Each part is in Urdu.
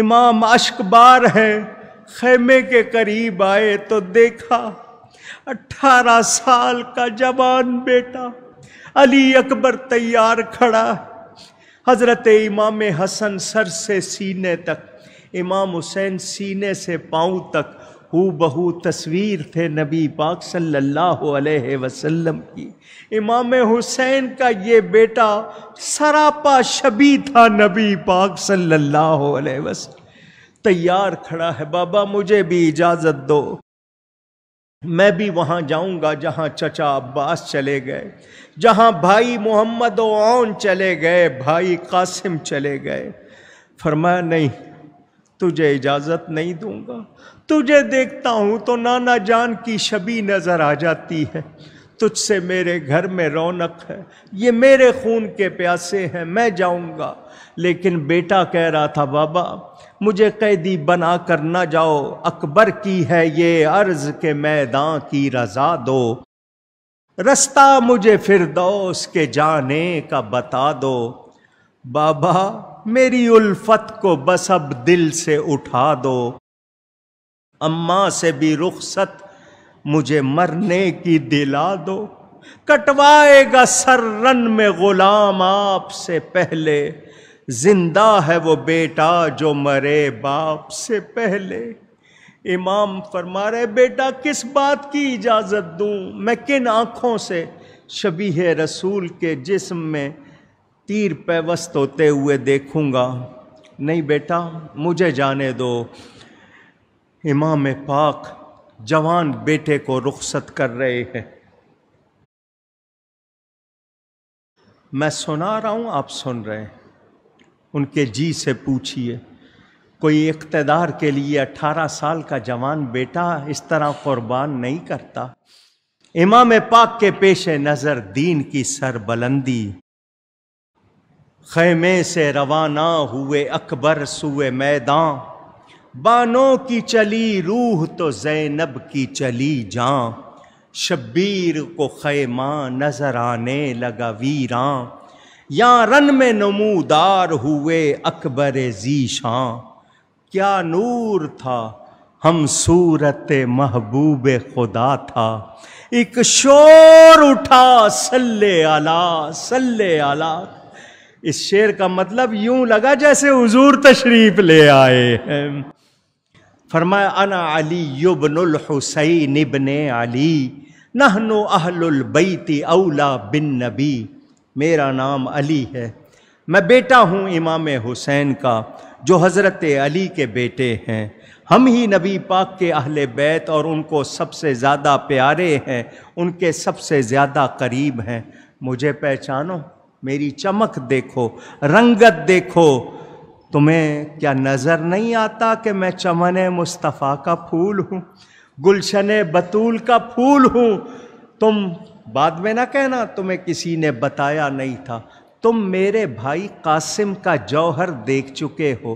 امام اشکبار ہیں خیمے کے قریب آئے تو دیکھا اٹھارہ سال کا جوان بیٹا علی اکبر تیار کھڑا حضرت امام حسن سر سے سینے تک امام حسین سینے سے پاؤں تک ہو بہو تصویر تھے نبی پاک صلی اللہ علیہ وسلم کی امام حسین کا یہ بیٹا سراپا شبی تھا نبی پاک صلی اللہ علیہ وسلم تیار کھڑا ہے بابا مجھے بھی اجازت دو میں بھی وہاں جاؤں گا جہاں چچا عباس چلے گئے جہاں بھائی محمد و آون چلے گئے بھائی قاسم چلے گئے فرمایا نہیں تجھے اجازت نہیں دوں گا تجھے دیکھتا ہوں تو نانا جان کی شبی نظر آ جاتی ہے تجھ سے میرے گھر میں رونق ہے یہ میرے خون کے پیاسے ہیں میں جاؤں گا لیکن بیٹا کہہ رہا تھا بابا مجھے قیدی بنا کر نہ جاؤ اکبر کی ہے یہ عرض کے میدان کی رضا دو رستہ مجھے فردوس کے جانے کا بتا دو بابا میری الفت کو بس اب دل سے اٹھا دو اماں سے بھی رخصت مجھے مرنے کی دلا دو کٹوائے گا سر رن میں غلام آپ سے پہلے زندہ ہے وہ بیٹا جو مرے باپ سے پہلے امام فرما رہے بیٹا کس بات کی اجازت دوں میں کن آنکھوں سے شبیہ رسول کے جسم میں تیر پیوست ہوتے ہوئے دیکھوں گا نہیں بیٹا مجھے جانے دو امام پاک جوان بیٹے کو رخصت کر رہے ہیں میں سنا رہا ہوں آپ سن رہے ہیں ان کے جی سے پوچھئے کوئی اقتدار کے لیے اٹھارہ سال کا جوان بیٹا اس طرح قربان نہیں کرتا امام پاک کے پیش نظر دین کی سر بلندی خیمے سے روانہ ہوئے اکبر سوئے میداں بانوں کی چلی روح تو زینب کی چلی جاں شبیر کو خیمہ نظر آنے لگا ویراں یا رن میں نمودار ہوئے اکبر ذیشاں کیا نور تھا ہم صورت محبوب خدا تھا ایک شور اٹھا سلے آلہ سلے آلہ اس شعر کا مطلب یوں لگا جیسے حضور تشریف لے آئے ہیں الحسین ابن علی نبن علی البیت اولا بن نبی میرا نام علی ہے میں بیٹا ہوں امام حسین کا جو حضرت علی کے بیٹے ہیں ہم ہی نبی پاک کے اہل بیت اور ان کو سب سے زیادہ پیارے ہیں ان کے سب سے زیادہ قریب ہیں مجھے پہچانو میری چمک دیکھو رنگت دیکھو تمہیں کیا نظر نہیں آتا کہ میں چمن مصطفیٰ کا پھول ہوں گلشن بطول کا پھول ہوں تم بعد میں نہ کہنا تمہیں کسی نے بتایا نہیں تھا تم میرے بھائی قاسم کا جوہر دیکھ چکے ہو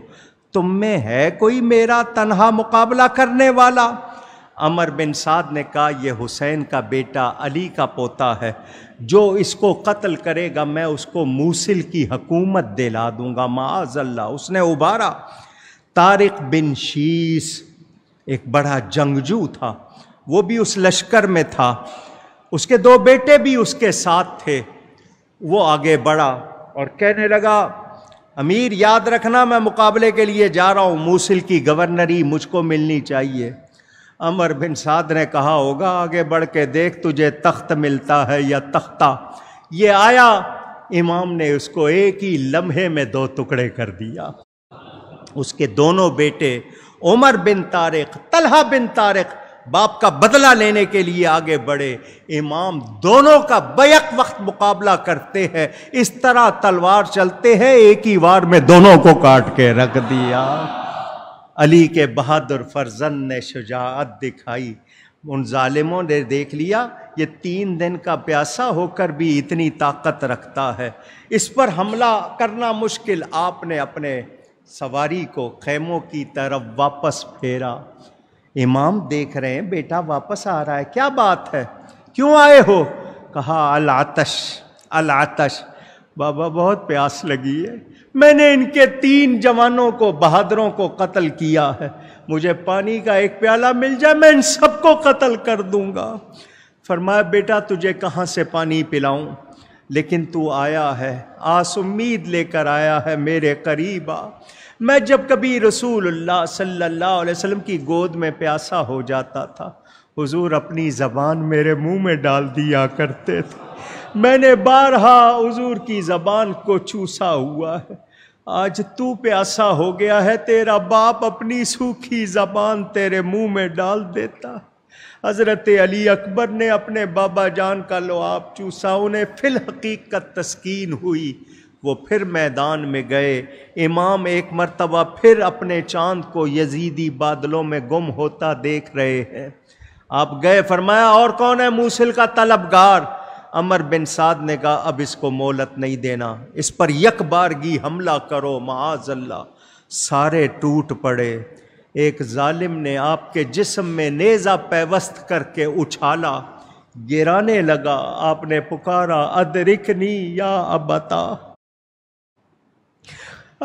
تم میں ہے کوئی میرا تنہا مقابلہ کرنے والا عمر بن سعد نے کہا یہ حسین کا بیٹا علی کا پوتا ہے جو اس کو قتل کرے گا میں اس کو موسل کی حکومت دلا دوں گا معاذ اللہ اس نے ابھارا طارق بن شیس ایک بڑا جنگجو تھا وہ بھی اس لشکر میں تھا اس کے دو بیٹے بھی اس کے ساتھ تھے وہ آگے بڑھا اور کہنے لگا امیر یاد رکھنا میں مقابلے کے لیے جا رہا ہوں موسل کی گورنری مجھ کو ملنی چاہیے امر بن سعد نے کہا ہوگا آگے بڑھ کے دیکھ تجھے تخت ملتا ہے یا تختہ یہ آیا امام نے اس کو ایک ہی لمحے میں دو ٹکڑے کر دیا اس کے دونوں بیٹے عمر بن طارق طلحہ بن طارق باپ کا بدلہ لینے کے لیے آگے بڑھے امام دونوں کا بیک وقت مقابلہ کرتے ہیں اس طرح تلوار چلتے ہیں ایک ہی وار میں دونوں کو کاٹ کے رکھ دیا علی کے بہادر فرزند نے شجاعت دکھائی ان ظالموں نے دیکھ لیا یہ تین دن کا پیاسا ہو کر بھی اتنی طاقت رکھتا ہے اس پر حملہ کرنا مشکل آپ نے اپنے سواری کو خیموں کی طرف واپس پھیرا امام دیکھ رہے ہیں بیٹا واپس آ رہا ہے کیا بات ہے کیوں آئے ہو کہا العتش العتش بابا بہت پیاس لگی ہے میں نے ان کے تین جوانوں کو بہادروں کو قتل کیا ہے مجھے پانی کا ایک پیالہ مل جائے میں ان سب کو قتل کر دوں گا فرمایا بیٹا تجھے کہاں سے پانی پلاؤں لیکن تو آیا ہے آس امید لے کر آیا ہے میرے قریبا میں جب کبھی رسول اللہ صلی اللہ علیہ وسلم کی گود میں پیاسا ہو جاتا تھا حضور اپنی زبان میرے منہ میں ڈال دیا کرتے تھے میں نے بارہا حضور کی زبان کو چوسا ہوا ہے آج تو پیاسا ہو گیا ہے تیرا باپ اپنی سوکھی زبان تیرے منہ میں ڈال دیتا حضرت علی اکبر نے اپنے بابا جان کا لو آپ چوسا انہیں فی حقیقت تسکین ہوئی وہ پھر میدان میں گئے امام ایک مرتبہ پھر اپنے چاند کو یزیدی بادلوں میں گم ہوتا دیکھ رہے ہیں آپ گئے فرمایا اور کون ہے موسل کا طلبگار عمر بن سعد نے کہا اب اس کو مولت نہیں دینا اس پر یک بارگی حملہ کرو معاذ اللہ سارے ٹوٹ پڑے ایک ظالم نے آپ کے جسم میں نیزہ پیوست کر کے اچھالا گرانے لگا آپ نے پکارا ادرکنی یا ابتا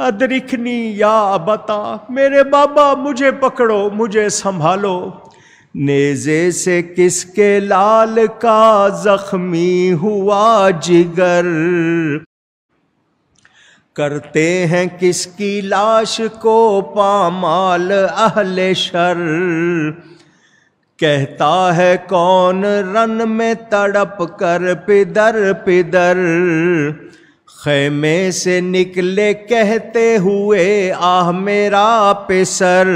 ادرکنی یا ابتا میرے بابا مجھے پکڑو مجھے سنبھالو نیزے سے کس کے لال کا زخمی ہوا جگر کرتے ہیں کس کی لاش کو پامال اہل شر کہتا ہے کون رن میں تڑپ کر پدر پدر خیمے سے نکلے کہتے ہوئے آہ میرا پسر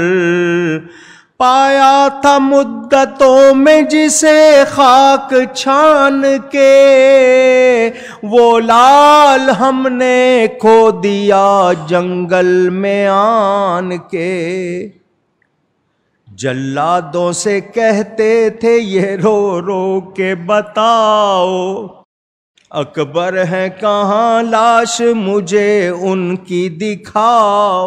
پایا تھا مدتوں میں جسے خاک چھان کے وہ لال ہم نے کھو دیا جنگل میں آن کے جلادوں سے کہتے تھے یہ رو رو کے بتاؤ اکبر ہے کہاں لاش مجھے ان کی دکھاؤ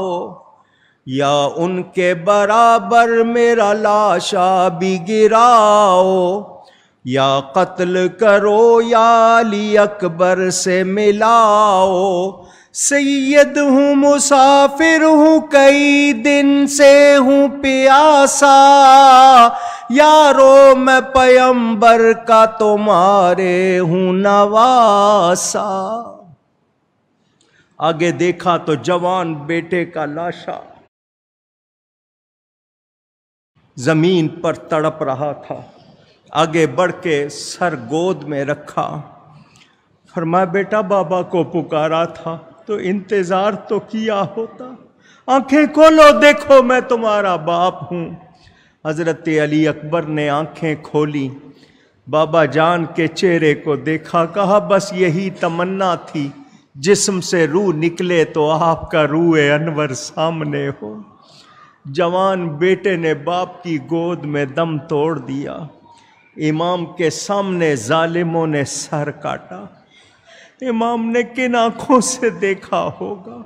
یا ان کے برابر میرا لاشا بھی گراؤ یا قتل کرو یا علی اکبر سے ملاؤ سید ہوں مسافر ہوں کئی دن سے ہوں پیاسا یارو میں پیمبر کا تمہارے ہوں نواسا آگے دیکھا تو جوان بیٹے کا لاشا زمین پر تڑپ رہا تھا آگے بڑھ کے سر گود میں رکھا فرما بیٹا بابا کو پکارا تھا تو انتظار تو کیا ہوتا آنکھیں کھولو دیکھو میں تمہارا باپ ہوں حضرت علی اکبر نے آنکھیں کھولی بابا جان کے چہرے کو دیکھا کہا بس یہی تمنا تھی جسم سے روح نکلے تو آپ کا روح انور سامنے ہو جوان بیٹے نے باپ کی گود میں دم توڑ دیا امام کے سامنے ظالموں نے سر کاٹا امام نے کن آنکھوں سے دیکھا ہوگا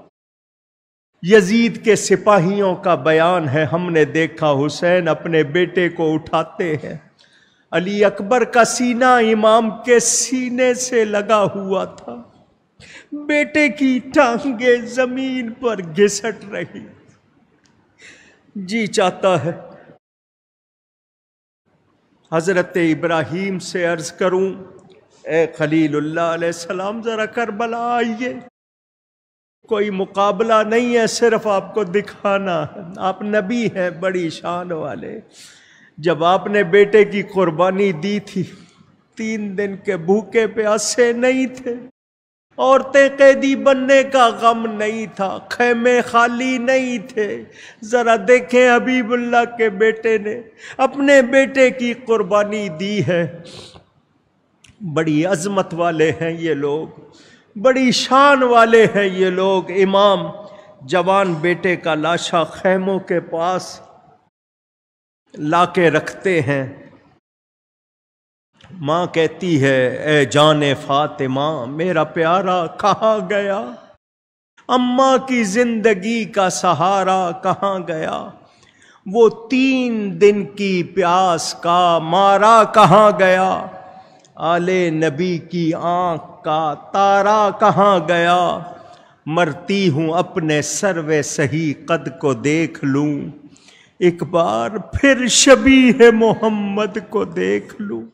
یزید کے سپاہیوں کا بیان ہے ہم نے دیکھا حسین اپنے بیٹے کو اٹھاتے ہیں علی اکبر کا سینہ امام کے سینے سے لگا ہوا تھا بیٹے کی ٹانگیں زمین پر گھسٹ رہی جی چاہتا ہے حضرت ابراہیم سے عرض کروں اے خلیل اللہ علیہ السلام ذرا کر بلا آئیے کوئی مقابلہ نہیں ہے صرف آپ کو دکھانا ہے آپ نبی ہیں بڑی شان والے جب آپ نے بیٹے کی قربانی دی تھی تین دن کے بھوکے پیاسے نہیں تھے عورتیں قیدی بننے کا غم نہیں تھا خیمے خالی نہیں تھے ذرا دیکھیں حبیب اللہ کے بیٹے نے اپنے بیٹے کی قربانی دی ہے بڑی عظمت والے ہیں یہ لوگ بڑی شان والے ہیں یہ لوگ امام جوان بیٹے کا لاشا خیموں کے پاس لا کے رکھتے ہیں ماں کہتی ہے اے جان فاطمہ میرا پیارا کہاں گیا اماں کی زندگی کا سہارا کہاں گیا وہ تین دن کی پیاس کا مارا کہاں گیا آل نبی کی آنکھ کا تارا کہاں گیا مرتی ہوں اپنے سرو صحیح قد کو دیکھ لوں ایک بار پھر شبی ہے محمد کو دیکھ لوں